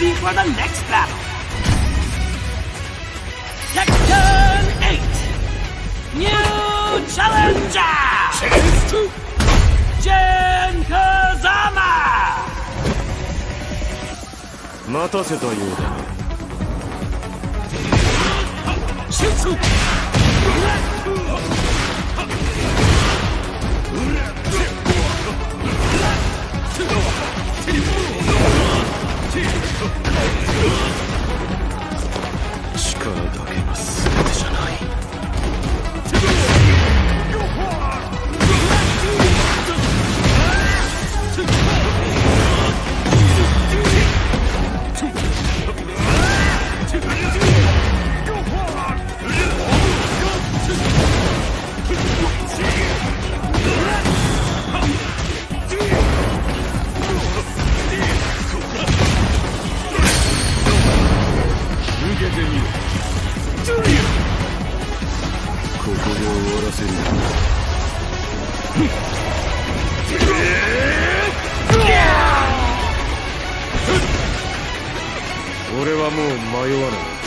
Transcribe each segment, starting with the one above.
ready for the next battle. Section 8. New challenger. Chance to. Jin Kazama. 待たせたようだ。集中力だけぜよジュリここで終わらせる俺はもう迷わない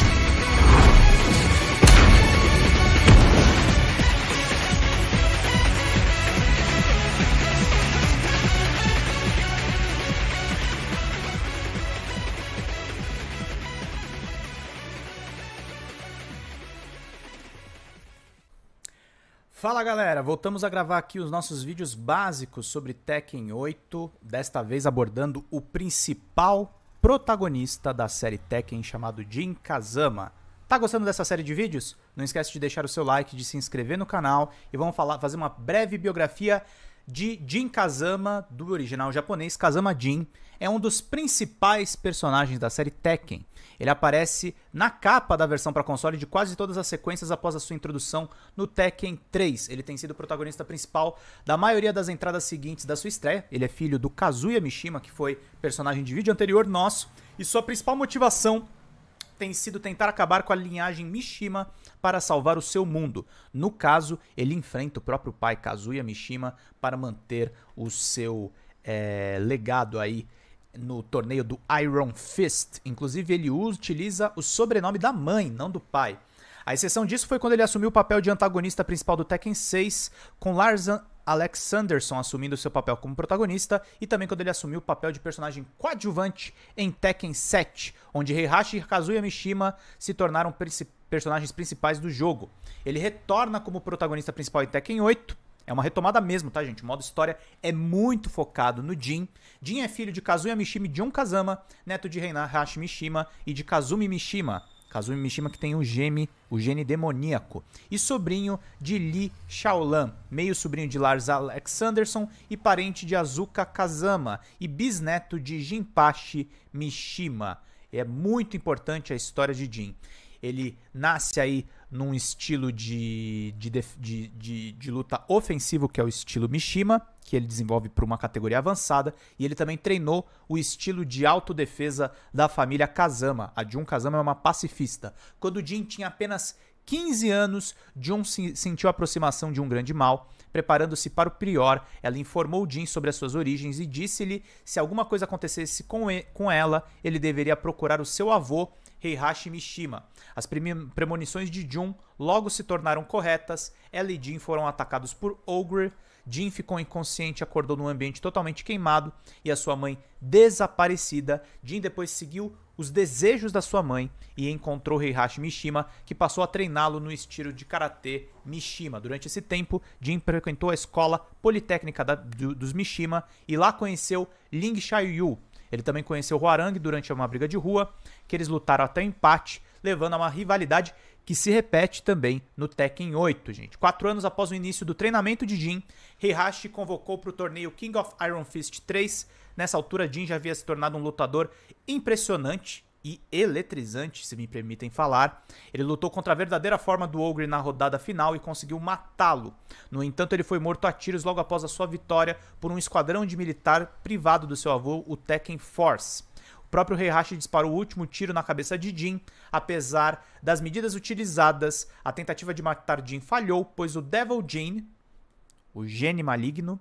Fala galera, voltamos a gravar aqui os nossos vídeos básicos sobre Tekken 8, desta vez abordando o principal protagonista da série Tekken chamado Jin Kazama. Tá gostando dessa série de vídeos? Não esquece de deixar o seu like, de se inscrever no canal e vamos falar, fazer uma breve biografia de Jin Kazama, do original japonês Kazama Jin, é um dos principais personagens da série Tekken. Ele aparece na capa da versão para console de quase todas as sequências após a sua introdução no Tekken 3. Ele tem sido o protagonista principal da maioria das entradas seguintes da sua estreia. Ele é filho do Kazuya Mishima, que foi personagem de vídeo anterior nosso, e sua principal motivação tem sido tentar acabar com a linhagem Mishima para salvar o seu mundo. No caso, ele enfrenta o próprio pai, Kazuya Mishima, para manter o seu é, legado aí no torneio do Iron Fist. Inclusive, ele utiliza o sobrenome da mãe, não do pai. A exceção disso foi quando ele assumiu o papel de antagonista principal do Tekken 6 com Larzan Alex Sanderson assumindo seu papel como protagonista e também quando ele assumiu o papel de personagem coadjuvante em Tekken 7, onde Heihachi e Kazuya Mishima se tornaram personagens principais do jogo. Ele retorna como protagonista principal em Tekken 8, é uma retomada mesmo, tá, gente? O modo história é muito focado no Jin. Jin é filho de Kazuya Mishima e John Kazama, neto de Reina Hashimishima Mishima e de Kazumi Mishima. Kazumi Mishima que tem o gene, o gene demoníaco, e sobrinho de Li Shaolan, meio sobrinho de Lars Alexanderson e parente de Azuka Kazama e bisneto de Jinpachi Mishima. É muito importante a história de Jin. Ele nasce aí num estilo de, de, de, de, de luta ofensivo, que é o estilo Mishima, que ele desenvolve para uma categoria avançada, e ele também treinou o estilo de autodefesa da família Kazama. A Jun Kazama é uma pacifista. Quando o Jin tinha apenas 15 anos, Jun se sentiu a aproximação de um grande mal. Preparando-se para o pior, ela informou o Jin sobre as suas origens e disse-lhe se alguma coisa acontecesse com, com ela, ele deveria procurar o seu avô Heihachi Mishima. As premonições de Jun logo se tornaram corretas. Ela e Jin foram atacados por Ogre. Jin ficou inconsciente, acordou num ambiente totalmente queimado e a sua mãe desaparecida. Jin depois seguiu os desejos da sua mãe e encontrou Heihachi Mishima, que passou a treiná-lo no estilo de karatê Mishima. Durante esse tempo, Jin frequentou a escola politécnica da, do, dos Mishima e lá conheceu Ling Xiaoyu. Ele também conheceu Huarang durante uma briga de rua, que eles lutaram até o empate, levando a uma rivalidade que se repete também no Tekken 8, gente. Quatro anos após o início do treinamento de Jin, Heihashi convocou para o torneio King of Iron Fist 3. Nessa altura, Jin já havia se tornado um lutador impressionante, e eletrizante, se me permitem falar. Ele lutou contra a verdadeira forma do Ogre na rodada final e conseguiu matá-lo. No entanto, ele foi morto a tiros logo após a sua vitória por um esquadrão de militar privado do seu avô, o Tekken Force. O próprio Hashi disparou o último tiro na cabeça de Jin, apesar das medidas utilizadas, a tentativa de matar Jin falhou, pois o Devil Jin, o gene maligno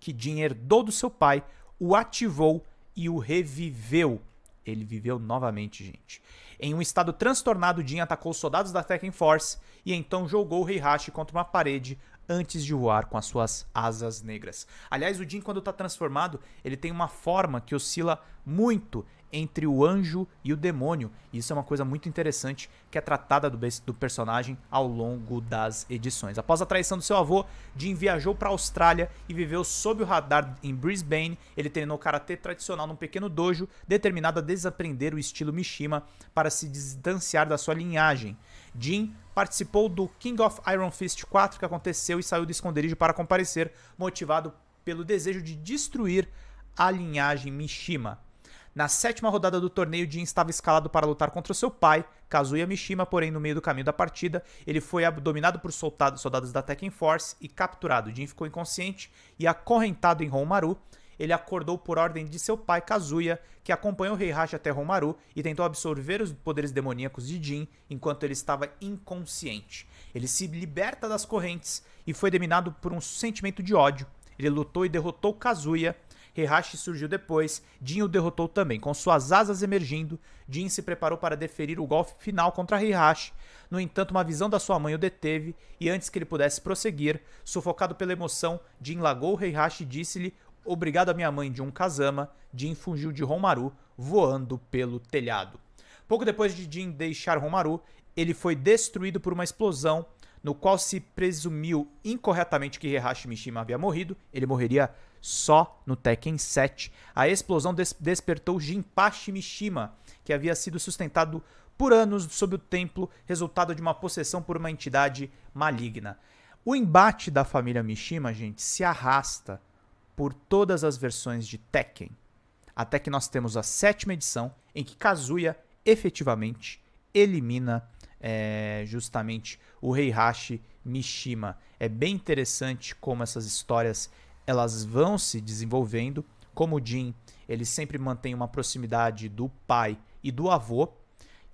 que Jin herdou do seu pai, o ativou e o reviveu ele viveu novamente, gente. Em um estado transtornado, Jin atacou os soldados da Tekken Force e então jogou o Heihachi contra uma parede antes de voar com as suas asas negras. Aliás, o Jin, quando está transformado, ele tem uma forma que oscila muito entre o anjo e o demônio. Isso é uma coisa muito interessante que é tratada do, do personagem ao longo das edições. Após a traição do seu avô, Jim viajou para a Austrália e viveu sob o radar em Brisbane. Ele treinou karatê tradicional num pequeno dojo, determinado a desaprender o estilo Mishima para se distanciar da sua linhagem. Jim participou do King of Iron Fist 4 que aconteceu e saiu do esconderijo para comparecer, motivado pelo desejo de destruir a linhagem Mishima. Na sétima rodada do torneio, Jin estava escalado para lutar contra seu pai, Kazuya Mishima, porém no meio do caminho da partida, ele foi abdominado por soldados da Tekken Force e capturado. Jin ficou inconsciente e acorrentado em Honmaru. Ele acordou por ordem de seu pai, Kazuya, que acompanhou o Heihachi até Honmaru e tentou absorver os poderes demoníacos de Jin enquanto ele estava inconsciente. Ele se liberta das correntes e foi dominado por um sentimento de ódio. Ele lutou e derrotou Kazuya, Heihachi surgiu depois, Jin o derrotou também. Com suas asas emergindo, Jin se preparou para deferir o golpe final contra Heihachi. No entanto, uma visão da sua mãe o deteve, e antes que ele pudesse prosseguir, sufocado pela emoção, Jin lagou Heihachi e disse-lhe Obrigado a minha mãe de um Kazama, Jin fugiu de Romaru, voando pelo telhado. Pouco depois de Jin deixar Romaru, ele foi destruído por uma explosão, no qual se presumiu incorretamente que Heihachi Mishima havia morrido. Ele morreria só no Tekken 7, a explosão des despertou Jinpachi Mishima, que havia sido sustentado por anos sob o templo, resultado de uma possessão por uma entidade maligna. O embate da família Mishima, gente, se arrasta por todas as versões de Tekken, até que nós temos a sétima edição, em que Kazuya efetivamente elimina é, justamente o Heihachi Mishima. É bem interessante como essas histórias elas vão se desenvolvendo. Como o Jim, ele sempre mantém uma proximidade do pai e do avô.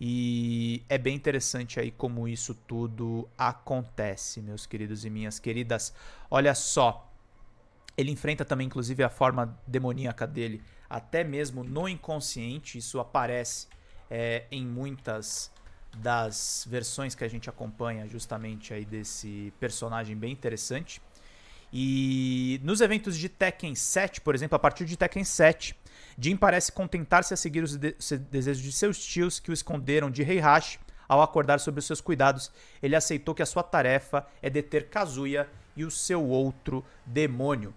E é bem interessante aí como isso tudo acontece, meus queridos e minhas queridas. Olha só, ele enfrenta também, inclusive, a forma demoníaca dele, até mesmo no inconsciente. Isso aparece é, em muitas das versões que a gente acompanha, justamente aí desse personagem bem interessante. E nos eventos de Tekken 7, por exemplo, a partir de Tekken 7, Jin parece contentar-se a seguir os de desejos de seus tios que o esconderam de Heihachi. Ao acordar sobre os seus cuidados, ele aceitou que a sua tarefa é deter Kazuya e o seu outro demônio.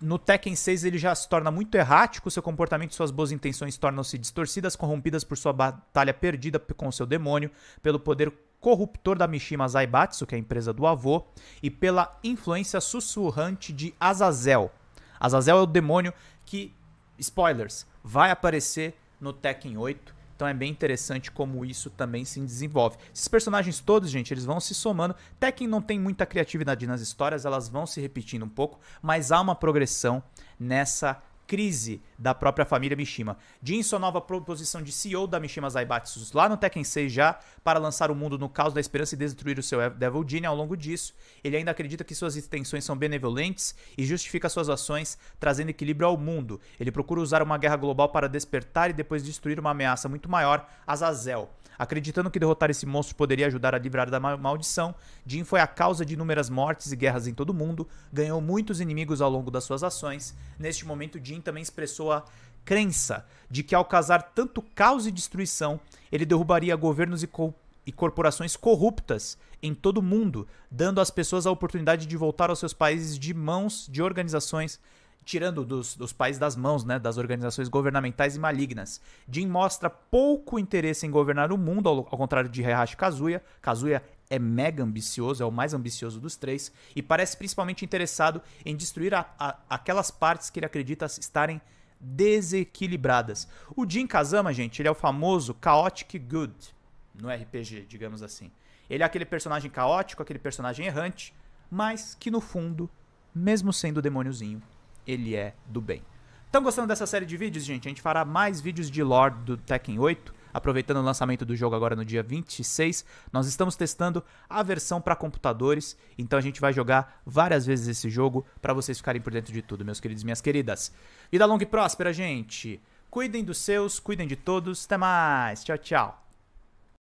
No Tekken 6 ele já se torna muito errático, seu comportamento e suas boas intenções tornam-se distorcidas, corrompidas por sua batalha perdida com seu demônio, pelo poder corruptor da Mishima Zaibatsu, que é a empresa do avô, e pela influência sussurrante de Azazel. Azazel é o demônio que, spoilers, vai aparecer no Tekken 8. Então é bem interessante como isso também se desenvolve. Esses personagens todos, gente, eles vão se somando. Tekken não tem muita criatividade nas histórias, elas vão se repetindo um pouco, mas há uma progressão nessa crise da própria família Mishima. Jin sua nova proposição de CEO da Mishima Zaibatsu lá no Tekken 6 já, para lançar o mundo no caos da esperança e destruir o seu Devil Jin. Ao longo disso, ele ainda acredita que suas intenções são benevolentes e justifica suas ações, trazendo equilíbrio ao mundo. Ele procura usar uma guerra global para despertar e depois destruir uma ameaça muito maior, Azazel. Acreditando que derrotar esse monstro poderia ajudar a livrar da maldição, Jin foi a causa de inúmeras mortes e guerras em todo o mundo, ganhou muitos inimigos ao longo das suas ações. Neste momento, Jin também expressou a crença de que ao causar tanto caos e destruição, ele derrubaria governos e, co e corporações corruptas em todo o mundo, dando às pessoas a oportunidade de voltar aos seus países de mãos de organizações tirando dos, dos pais das mãos, né, das organizações governamentais e malignas. Jin mostra pouco interesse em governar o mundo, ao, ao contrário de Heihachi Kazuya. Kazuya é mega ambicioso, é o mais ambicioso dos três, e parece principalmente interessado em destruir a, a, aquelas partes que ele acredita estarem desequilibradas. O Jin Kazama, gente, ele é o famoso Chaotic Good no RPG, digamos assim. Ele é aquele personagem caótico, aquele personagem errante, mas que no fundo, mesmo sendo demôniozinho, ele é do bem. Estão gostando dessa série de vídeos, gente? A gente fará mais vídeos de lore do Tekken 8. Aproveitando o lançamento do jogo agora no dia 26, nós estamos testando a versão para computadores, então a gente vai jogar várias vezes esse jogo para vocês ficarem por dentro de tudo, meus queridos e minhas queridas. Vida longa e próspera, gente! Cuidem dos seus, cuidem de todos. Até mais. Tchau, tchau.